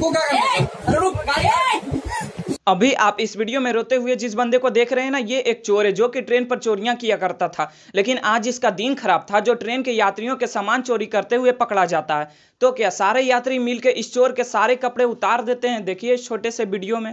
तुमको क्या करना अरे रुक अभी आप इस वीडियो में रोते हुए जिस बंदे को देख रहे हैं ना ये एक चोर है जो कि ट्रेन पर चोरियां किया करता था लेकिन आज इसका दिन खराब था जो ट्रेन के यात्रियों के सामान चोरी करते हुए पकड़ा जाता है तो क्या सारे यात्री मिलकर इस चोर के सारे कपड़े उतार देते हैं देखिए छोटे से वीडियो में